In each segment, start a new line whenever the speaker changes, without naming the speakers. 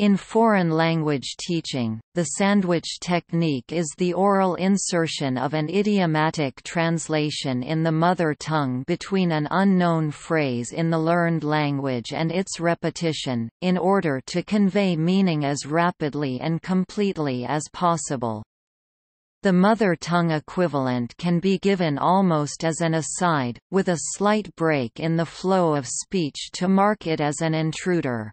In foreign language teaching, the sandwich technique is the oral insertion of an idiomatic translation in the mother tongue between an unknown phrase in the learned language and its repetition, in order to convey meaning as rapidly and completely as possible. The mother tongue equivalent can be given almost as an aside, with a slight break in the flow of speech to mark it as an intruder.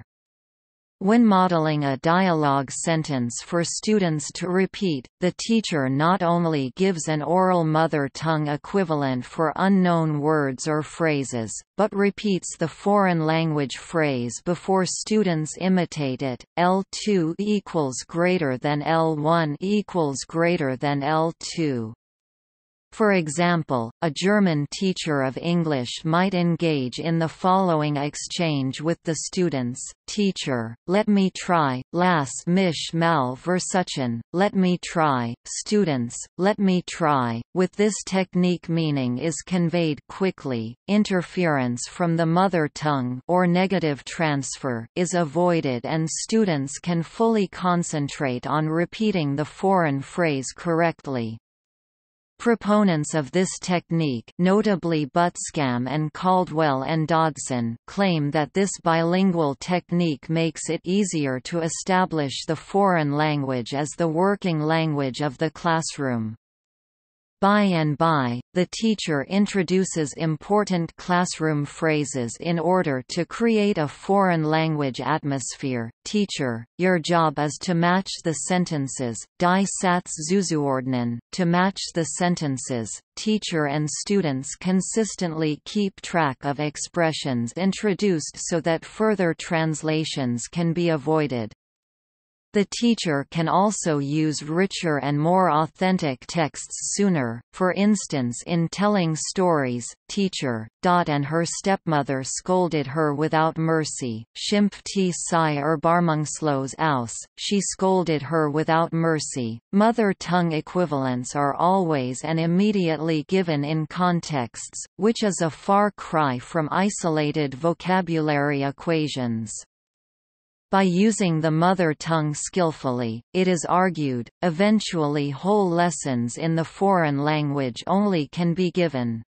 When modeling a dialogue sentence for students to repeat, the teacher not only gives an oral mother tongue equivalent for unknown words or phrases, but repeats the foreign language phrase before students imitate it. L2 equals greater than L1 equals greater than L2. For example, a German teacher of English might engage in the following exchange with the students, teacher, let me try, lass mich mal versuchen, let me try, students, let me try, with this technique meaning is conveyed quickly, interference from the mother tongue or negative transfer is avoided and students can fully concentrate on repeating the foreign phrase correctly. Proponents of this technique notably Butscam and Caldwell and Dodson claim that this bilingual technique makes it easier to establish the foreign language as the working language of the classroom. By and by, the teacher introduces important classroom phrases in order to create a foreign language atmosphere. Teacher, your job is to match the sentences, die Satz zuzuordnen, to match the sentences. Teacher and students consistently keep track of expressions introduced so that further translations can be avoided. The teacher can also use richer and more authentic texts sooner, for instance in telling stories, teacher, Dot and her stepmother scolded her without mercy, schimpfte sie erbarmungslos aus, she scolded her without mercy. Mother tongue equivalents are always and immediately given in contexts, which is a far cry from isolated vocabulary equations. By using the mother tongue skillfully, it is argued, eventually whole lessons in the foreign language only can be given.